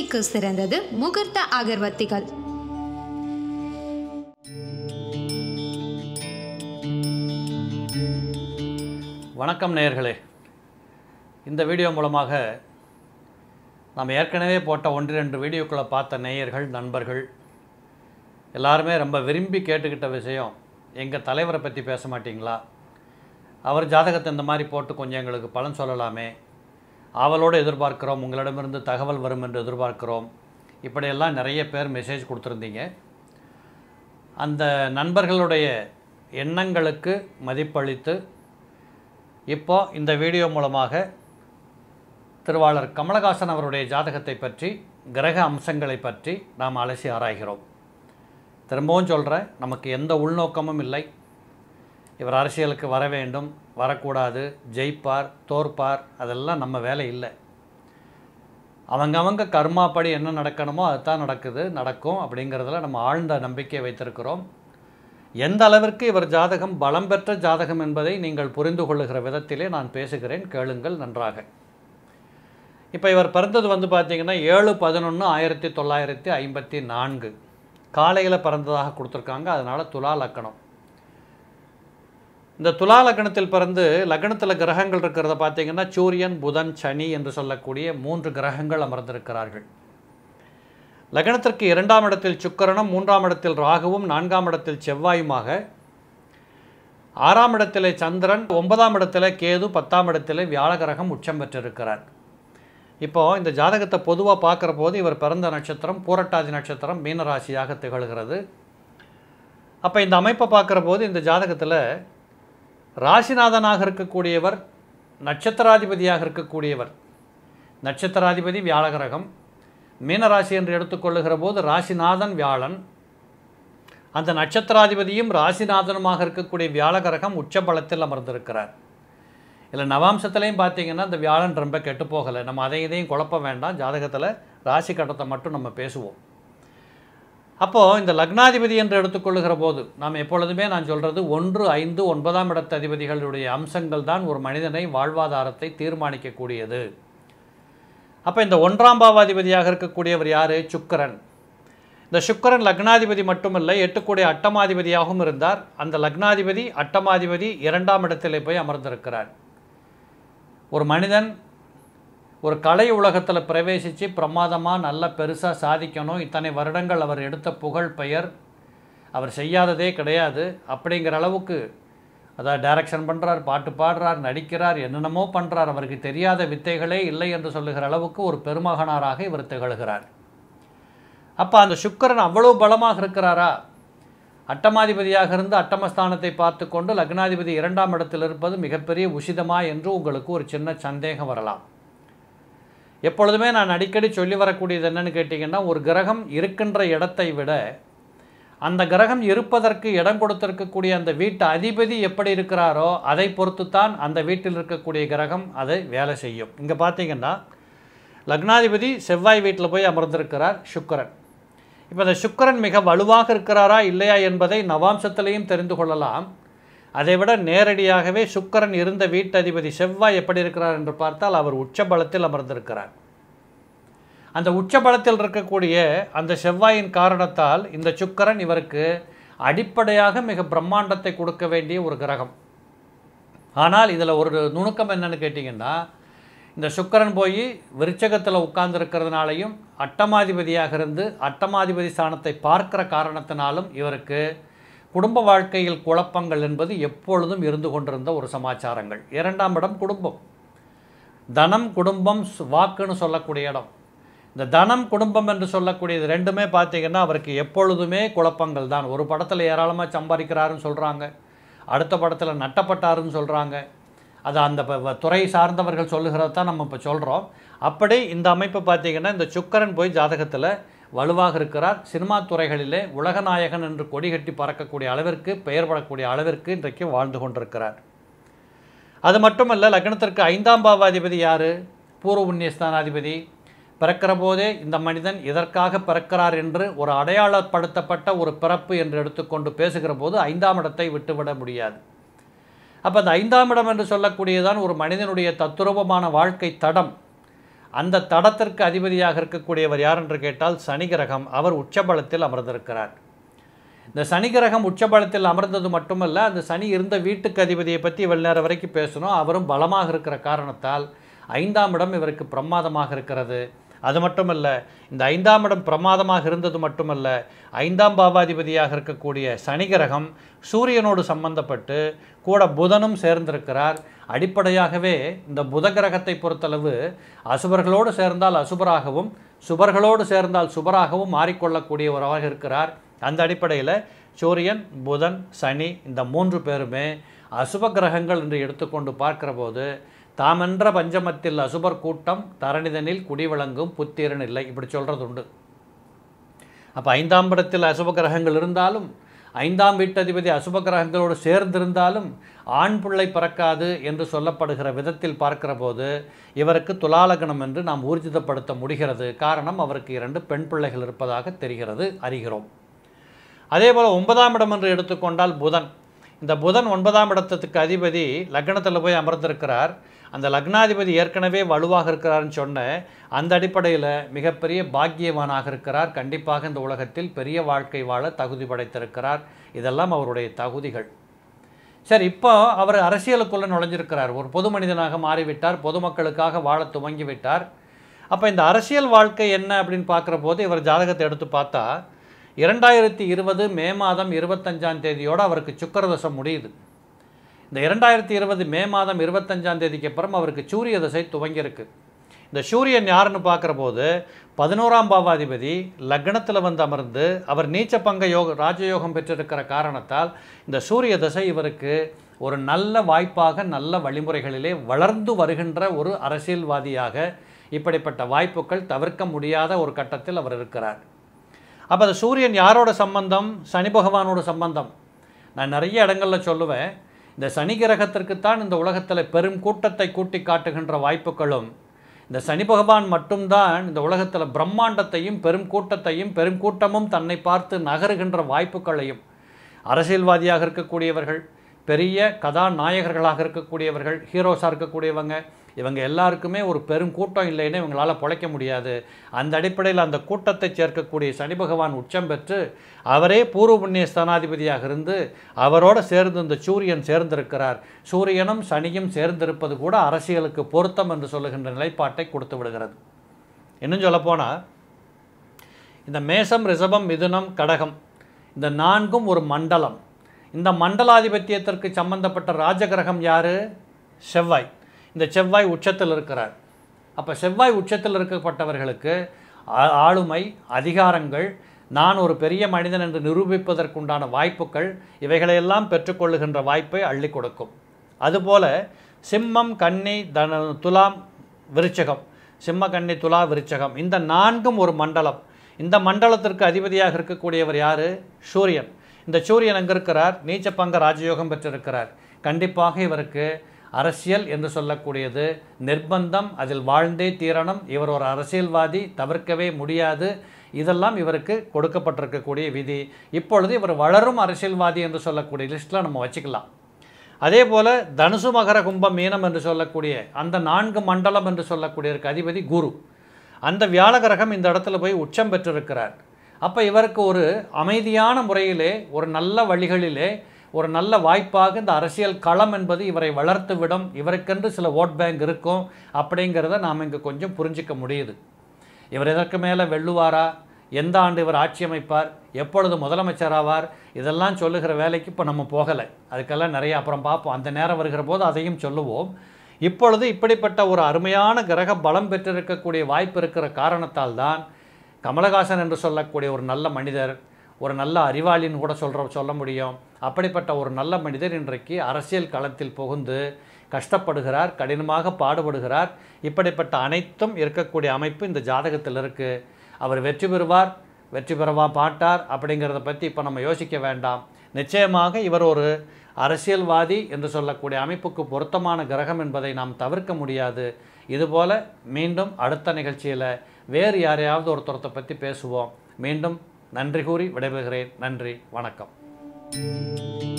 பூஜைக்கு சிறந்தது முகூர்த்த அகர்வத்திகள் வணக்கம் நேயர்களே இந்த வீடியோ மூலமாக நாம் ஏற்கனவே போட்ட ஒன்று ரெண்டு வீடியோக்களை பார்த்த நேயர்கள் நண்பர்கள் எல்லாருமே ரொம்ப விரும்பி கேட்டுக்கிட்ட விஷயம் எங்கள் தலைவரை பற்றி பேச மாட்டிங்களா அவர் ஜாதகத்தை இந்த மாதிரி போட்டு கொஞ்சம் எங்களுக்கு பலன் சொல்லலாமே ஆவலோடு எதிர்பார்க்கிறோம் உங்களிடமிருந்து தகவல் வரும் என்று எதிர்பார்க்குறோம் இப்படியெல்லாம் நிறைய பேர் மெசேஜ் கொடுத்துருந்தீங்க அந்த நண்பர்களுடைய எண்ணங்களுக்கு மதிப்பளித்து இப்போ இந்த வீடியோ மூலமாக திருவாளர் கமலஹாசன் அவருடைய ஜாதகத்தை பற்றி கிரக அம்சங்களை பற்றி நாம் அலசி ஆராய்கிறோம் திரும்பவும் சொல்கிறேன் நமக்கு எந்த உள்நோக்கமும் இல்லை இவர் அரசியலுக்கு வர வேண்டும் வரக்கூடாது ஜெயிப்பார் தோற்பார் அதெல்லாம் நம்ம வேலை இல்லை அவங்கவங்க கர்மாப்படி என்ன நடக்கணுமோ அதுதான் நடக்குது நடக்கும் அப்படிங்கிறதுல நம்ம ஆழ்ந்த நம்பிக்கை வைத்திருக்கிறோம் எந்த அளவிற்கு இவர் ஜாதகம் பலம் பெற்ற ஜாதகம் என்பதை நீங்கள் புரிந்து கொள்ளுகிற விதத்திலே நான் பேசுகிறேன் கேளுங்கள் நன்றாக இப்போ இவர் பிறந்தது வந்து பார்த்திங்கன்னா ஏழு பதினொன்று ஆயிரத்தி தொள்ளாயிரத்தி ஐம்பத்தி நான்கு காலையில் பிறந்ததாக கொடுத்துருக்காங்க அதனால் துலா லக்கணம் இந்த துலா லக்னத்தில் பிறந்து லக்னத்தில் கிரகங்கள் இருக்கிறத பார்த்தீங்கன்னா சூரியன் புதன் சனி என்று சொல்லக்கூடிய மூன்று கிரகங்கள் அமர்ந்திருக்கிறார்கள் லக்னத்திற்கு இரண்டாம் இடத்தில் சுக்கரனும் மூன்றாம் இடத்தில் ராகுவும் நான்காம் இடத்தில் செவ்வாயுமாக ஆறாம் இடத்தில் சந்திரன் ஒன்பதாம் இடத்தில் கேது பத்தாம் இடத்தில் வியாழகிரகம் உச்சம் பெற்றிருக்கிறார் இப்போ இந்த ஜாதகத்தை பொதுவாக பார்க்குற போது இவர் பிறந்த நட்சத்திரம் பூரட்டாதி நட்சத்திரம் மீனராசியாக திகழ்கிறது அப்போ இந்த அமைப்பை பார்க்குற போது இந்த ஜாதகத்தில் ராசிநாதனாக இருக்கக்கூடியவர் நட்சத்திராதிபதியாக இருக்கக்கூடியவர் நட்சத்திராதிபதி வியாழகிரகம் மீனராசி என்று எடுத்துக்கொள்ளுகிற போது ராசிநாதன் வியாழன் அந்த நட்சத்திராதிபதியும் ராசிநாதனுமாக இருக்கக்கூடிய வியாழகிரகம் உச்சபலத்தில் அமர்ந்திருக்கிறார் இல்லை நவாம்சத்துலேயும் பார்த்தீங்கன்னா இந்த வியாழன் ரொம்ப கெட்டு போகலை நம்ம அதை இதையும் குழப்ப வேண்டாம் ஜாதகத்தில் ராசி கட்டத்தை மட்டும் நம்ம பேசுவோம் அப்போது இந்த லக்னாதிபதி என்று எடுத்துக்கொள்ளுகிற போது நாம் எப்பொழுதுமே நான் சொல்கிறது ஒன்று ஐந்து ஒன்பதாம் இடத்து அதிபதிகளுடைய அம்சங்கள் தான் ஒரு மனிதனை வாழ்வாதாரத்தை தீர்மானிக்கக்கூடியது அப்போ இந்த ஒன்றாம் பாவாதிபதியாக இருக்கக்கூடியவர் யார் சுக்கரன் இந்த சுக்கரன் லக்னாதிபதி மட்டுமல்ல எட்டுக்கூடிய அட்டமாதிபதியாகவும் இருந்தார் அந்த லக்னாதிபதி அட்டமாதிபதி இரண்டாம் இடத்திலே போய் அமர்ந்திருக்கிறார் ஒரு மனிதன் ஒரு கலை உலகத்தில் பிரவேசித்து பிரமாதமாக நல்ல பெருசாக சாதிக்கணும் இத்தனை வருடங்கள் அவர் எடுத்த புகழ் பெயர் அவர் செய்யாததே கிடையாது அப்படிங்கிற அளவுக்கு அதாவது டைரக்ஷன் பண்ணுறார் பாட்டு பாடுறார் நடிக்கிறார் என்னென்னமோ பண்ணுறார் அவருக்கு தெரியாத வித்தைகளே இல்லை என்று சொல்லுகிற அளவுக்கு ஒரு பெருமகனாராக இவர் திகழ்கிறார் அப்போ அந்த சுக்கரன் அவ்வளோ பலமாக இருக்கிறாரா அட்டமாதிபதியாக இருந்து அட்டமஸ்தானத்தை பார்த்து கொண்டு லக்னாதிபதி இரண்டாம் இடத்தில் இருப்பது மிகப்பெரிய உசிதமா என்று உங்களுக்கு ஒரு சின்ன சந்தேகம் வரலாம் எப்பொழுதுமே நான் அடிக்கடி சொல்லி வரக்கூடியது என்னன்னு கேட்டிங்கன்னா ஒரு கிரகம் இருக்கின்ற இடத்தை விட அந்த கிரகம் இருப்பதற்கு இடம் கொடுத்திருக்கக்கூடிய அந்த வீட்டு அதிபதி எப்படி இருக்கிறாரோ அதை பொறுத்து தான் அந்த வீட்டில் இருக்கக்கூடிய கிரகம் அதை வேலை செய்யும் இங்கே பார்த்தீங்கன்னா லக்னாதிபதி செவ்வாய் வீட்டில் போய் அமர்ந்திருக்கிறார் சுக்கரன் இப்போ இந்த சுக்கரன் மிக வலுவாக இருக்கிறாரா இல்லையா என்பதை நவாம்சத்திலையும் தெரிந்து கொள்ளலாம் அதைவிட நேரடியாகவே சுக்கரன் இருந்த வீட்டதிபதி செவ்வாய் எப்படி இருக்கிறார் என்று பார்த்தால் அவர் உச்சபலத்தில் அமர்ந்திருக்கிறார் அந்த உச்சபலத்தில் இருக்கக்கூடிய அந்த செவ்வாயின் காரணத்தால் இந்த சுக்கரன் இவருக்கு அடிப்படையாக மிக பிரம்மாண்டத்தை கொடுக்க வேண்டிய ஒரு கிரகம் ஆனால் இதில் ஒரு நுணுக்கம் என்னென்னு கேட்டிங்கன்னா இந்த சுக்கரன் போய் விருச்சகத்தில் உட்கார்ந்துருக்கிறதுனாலையும் அட்டமாதிபதியாக இருந்து அட்டமாதிபதி ஸ்தானத்தை பார்க்குற காரணத்தினாலும் இவருக்கு குடும்ப வாழ்க்கையில் குழப்பங்கள் என்பது எப்பொழுதும் இருந்து கொண்டிருந்த ஒரு சமாச்சாரங்கள் இரண்டாம் இடம் குடும்பம் தனம் குடும்பம் வாக்குன்னு சொல்லக்கூடிய இடம் இந்த தனம் குடும்பம் என்று சொல்லக்கூடியது ரெண்டுமே பார்த்தீங்கன்னா அவருக்கு எப்பொழுதுமே குழப்பங்கள் தான் ஒரு படத்தில் ஏராளமாக சம்பாதிக்கிறாருன்னு சொல்கிறாங்க அடுத்த படத்தில் நட்டப்பட்டாருன்னு சொல்கிறாங்க அது அந்த துறை சார்ந்தவர்கள் சொல்லுகிறத தான் நம்ம இப்போ சொல்கிறோம் அப்படி இந்த அமைப்பு பார்த்திங்கன்னா இந்த சுக்கரன் போய் ஜாதகத்தில் வலுவாக இருக்கிறார் சினிமா துறைகளிலே உலகநாயகன் என்று கொடிகட்டி பறக்கக்கூடிய அளவிற்கு பெயர் படக்கூடிய அளவிற்கு இன்றைக்கு வாழ்ந்து கொண்டிருக்கிறார் அது மட்டுமல்ல லக்னத்திற்கு ஐந்தாம் பாவாதிபதி யார் பூர்வ புண்ணியஸ்தானாதிபதி பிறக்கிற போதே இந்த மனிதன் இதற்காக பிறக்கிறார் என்று ஒரு அடையாளப்படுத்தப்பட்ட ஒரு பிறப்பு என்று எடுத்துக்கொண்டு பேசுகிற போது ஐந்தாம் இடத்தை விட்டுவிட முடியாது அப்போ அந்த ஐந்தாம் இடம் என்று சொல்லக்கூடியதான் ஒரு மனிதனுடைய தத்துரூபமான வாழ்க்கை தடம் அந்த தடத்திற்கு அதிபதியாக இருக்கக்கூடியவர் யார் என்று கேட்டால் சனி கிரகம் அவர் உச்சபலத்தில் அமர்ந்திருக்கிறார் இந்த சனி கிரகம் உச்சபலத்தில் அமர்ந்தது மட்டுமல்ல அந்த சனி இருந்த வீட்டுக்கு அதிபதியை பற்றி இவ்வளவு நேரம் வரைக்கும் பேசணும் அவரும் பலமாக இருக்கிற காரணத்தால் ஐந்தாம் இடம் இவருக்கு பிரமாதமாக இருக்கிறது அது மட்டுமல்ல இந்த ஐந்தாம் இடம் பிரமாதமாக இருந்தது மட்டுமல்ல ஐந்தாம் பாவாதிபதியாக இருக்கக்கூடிய சனி கிரகம் சூரியனோடு சம்பந்தப்பட்டு கூட புதனும் சேர்ந்திருக்கிறார் அடிப்படையாகவே இந்த புத கிரகத்தை பொறுத்தளவு அசுபர்களோடு சேர்ந்தால் அசுபராகவும் சுபர்களோடு சேர்ந்தால் சுபராகவும் மாறிக்கொள்ளக்கூடியவராக இருக்கிறார் அந்த அடிப்படையில் சூரியன் புதன் சனி இந்த மூன்று பேருமே அசுப கிரகங்கள் என்று எடுத்துக்கொண்டு பார்க்கிற போது தாமென்ற பஞ்சமத்தில் அசுபர் கூட்டம் தரணிதனில் குடிவிளங்கும் புத்திரன் இல்லை இப்படி சொல்கிறது உண்டு அப்போ ஐந்தாம் படத்தில் அசுப கிரகங்கள் இருந்தாலும் ஐந்தாம் வீட்டதிபதி அசுப கிரகங்களோடு சேர்ந்திருந்தாலும் ஆண் பிள்ளை பிறக்காது என்று சொல்லப்படுகிற விதத்தில் பார்க்கிற போது இவருக்கு துலாலகணம் என்று நாம் ஊர்ஜிதப்படுத்த முடிகிறது காரணம் அவருக்கு இரண்டு பெண் பிள்ளைகள் இருப்பதாக தெரிகிறது அறிகிறோம் அதே போல் ஒன்பதாம் இடம் என்று எடுத்துக்கொண்டால் புதன் இந்த புதன் ஒன்பதாம் இடத்துக்கு அதிபதி லக்னத்தில் போய் அமர்ந்திருக்கிறார் அந்த லக்னாதிபதி ஏற்கனவே வலுவாக இருக்கிறார்னு சொன்ன அந்த அடிப்படையில் மிகப்பெரிய பாக்கியவானாக இருக்கிறார் கண்டிப்பாக இந்த உலகத்தில் பெரிய வாழ்க்கை வாழ தகுதி படைத்திருக்கிறார் இதெல்லாம் அவருடைய தகுதிகள் சரி இப்போ அவர் அரசியலுக்குள்ளே நுழைஞ்சிருக்கிறார் ஒரு பொது மனிதனாக மாறிவிட்டார் பொதுமக்களுக்காக வாழ துவங்கிவிட்டார் அப்போ இந்த அரசியல் வாழ்க்கை என்ன அப்படின்னு பார்க்குற போது இவர் ஜாதகத்தை எடுத்து பார்த்தா இரண்டாயிரத்தி இருபது மே மாதம் இருபத்தஞ்சாம் தேதியோடு அவருக்கு சுக்கரதசம் முடியுது இந்த இரண்டாயிரத்தி இருபது மே மாதம் இருபத்தஞ்சாம் தேதிக்கு அப்புறம் அவருக்கு சூரிய தசை துவங்கியிருக்கு இந்த சூரியன் யாருன்னு பார்க்குற போது பதினோராம் பாவாதிபதி லக்னத்தில் வந்து அமர்ந்து அவர் நீச்ச பங்க யோக ராஜயோகம் பெற்றிருக்கிற காரணத்தால் இந்த சூரிய தசை இவருக்கு ஒரு நல்ல வாய்ப்பாக நல்ல வழிமுறைகளிலே வளர்ந்து வருகின்ற ஒரு அரசியல்வாதியாக இப்படிப்பட்ட வாய்ப்புகள் தவிர்க்க முடியாத ஒரு கட்டத்தில் அவர் இருக்கிறார் அப்போ அந்த சூரியன் யாரோட சம்பந்தம் சனி பகவானோட சம்பந்தம் நான் நிறைய இடங்களில் சொல்லுவேன் இந்த சனி கிரகத்திற்குத்தான் இந்த உலகத்தில் பெரும் கூட்டத்தை கூட்டி காட்டுகின்ற வாய்ப்புகளும் இந்த சனி பகவான் மட்டும்தான் இந்த உலகத்தில் பிரம்மாண்டத்தையும் பெரும் கூட்டத்தையும் பெரும் கூட்டமும் தன்னை பார்த்து நகருகின்ற வாய்ப்புகளையும் அரசியல்வாதியாக இருக்கக்கூடியவர்கள் பெரிய கதாநாயகர்களாக இருக்கக்கூடியவர்கள் ஹீரோஸாக இருக்கக்கூடியவங்க இவங்க எல்லாருக்குமே ஒரு பெரும் கூட்டம் இல்லைன்னு இவங்களால் பிழைக்க முடியாது அந்த அடிப்படையில் அந்த கூட்டத்தை சேர்க்கக்கூடிய சனி பகவான் உச்சம் பெற்று அவரே பூர்வ புண்ணிய ஸ்தானாதிபதியாக இருந்து அவரோடு சேர்ந்து இந்த சூரியன் சேர்ந்திருக்கிறார் சூரியனும் சனியும் சேர்ந்திருப்பது கூட அரசியலுக்கு பொருத்தம் என்று சொல்லுகின்ற நிலைப்பாட்டை கொடுத்து விடுகிறது இன்னும் சொல்லப்போனால் இந்த மேசம் ரிஷபம் மிதுனம் கடகம் இந்த நான்கும் ஒரு மண்டலம் இந்த மண்டலாதிபத்தியத்திற்கு சம்பந்தப்பட்ட ராஜகிரகம் யார் செவ்வாய் இந்த செவ்வாய் உச்சத்தில் இருக்கிறார் அப்போ செவ்வாய் உச்சத்தில் இருக்கப்பட்டவர்களுக்கு ஆளுமை அதிகாரங்கள் நான் ஒரு பெரிய மனிதன் என்று நிரூபிப்பதற்குண்டான வாய்ப்புகள் இவைகளையெல்லாம் பெற்றுக்கொள்ளுகின்ற வாய்ப்பை அள்ளி கொடுக்கும் அதுபோல சிம்மம் கன்னி தன துலாம் விருச்சகம் சிம்ம கன்னி துலா விருச்சகம் இந்த நான்கும் ஒரு மண்டலம் இந்த மண்டலத்திற்கு அதிபதியாக இருக்கக்கூடியவர் யார் சூரியன் இந்த சூரியன் அங்கே இருக்கிறார் நீச்ச பங்க ராஜயோகம் பெற்றிருக்கிறார் கண்டிப்பாக இவருக்கு அரசியல் என்று சொல்லக்கூடியது நிர்பந்தம் அதில் வாழ்ந்தே தீரணும் இவர் ஒரு அரசியல்வாதி தவிர்க்கவே முடியாது இதெல்லாம் இவருக்கு கொடுக்கப்பட்டிருக்கக்கூடிய விதி இப்பொழுது இவர் வளரும் அரசியல்வாதி என்று சொல்லக்கூடிய லிஸ்ட்டில் நம்ம வச்சுக்கலாம் அதே போல் தனுசு மகர கும்பம் மீனம் என்று சொல்லக்கூடிய அந்த நான்கு மண்டலம் என்று சொல்லக்கூடிய அதிபதி குரு அந்த வியாழ கிரகம் இந்த இடத்துல போய் உச்சம் பெற்றிருக்கிறார் அப்போ இவருக்கு ஒரு அமைதியான முறையிலே ஒரு நல்ல வழிகளிலே ஒரு நல்ல வாய்ப்பாக இந்த அரசியல் களம் என்பது இவரை வளர்த்துவிடும் இவருக்கென்று சில ஓட் பேங்க் இருக்கும் அப்படிங்கிறத நாம் இங்கே கொஞ்சம் புரிஞ்சிக்க முடியுது இவர் இதற்கு மேலே வெல்லுவாரா எந்த ஆண்டு இவர் ஆட்சி அமைப்பார் எப்பொழுது முதலமைச்சர் ஆவார் இதெல்லாம் சொல்லுகிற வேலைக்கு இப்போ நம்ம போகலை அதுக்கெல்லாம் நிறைய அப்புறம் பார்ப்போம் அந்த நேரம் வருகிற போது அதையும் சொல்லுவோம் இப்பொழுது இப்படிப்பட்ட ஒரு அருமையான கிரக பலம் பெற்றிருக்கக்கூடிய வாய்ப்பு இருக்கிற காரணத்தால் தான் கமலஹாசன் என்று சொல்லக்கூடிய ஒரு நல்ல மனிதர் ஒரு நல்ல அறிவாளின்னு கூட சொல்கிற சொல்ல முடியும் அப்படிப்பட்ட ஒரு நல்ல மனிதர் இன்றைக்கு அரசியல் களத்தில் புகுந்து கஷ்டப்படுகிறார் கடினமாக பாடுபடுகிறார் இப்படிப்பட்ட அனைத்தும் இருக்கக்கூடிய அமைப்பு இந்த ஜாதகத்தில் இருக்குது அவர் வெற்றி பெறுவார் வெற்றி பெறவா பாட்டார் அப்படிங்கிறத பற்றி இப்போ நம்ம யோசிக்க வேண்டாம் நிச்சயமாக இவர் ஒரு அரசியல்வாதி என்று சொல்லக்கூடிய அமைப்புக்கு பொருத்தமான கிரகம் என்பதை நாம் தவிர்க்க முடியாது இதுபோல் மீண்டும் அடுத்த நிகழ்ச்சியில் வேறு யாரையாவது ஒருத்தரத்தை பற்றி பேசுவோம் மீண்டும் நன்றி கூறி விடைபெறுகிறேன் நன்றி வணக்கம்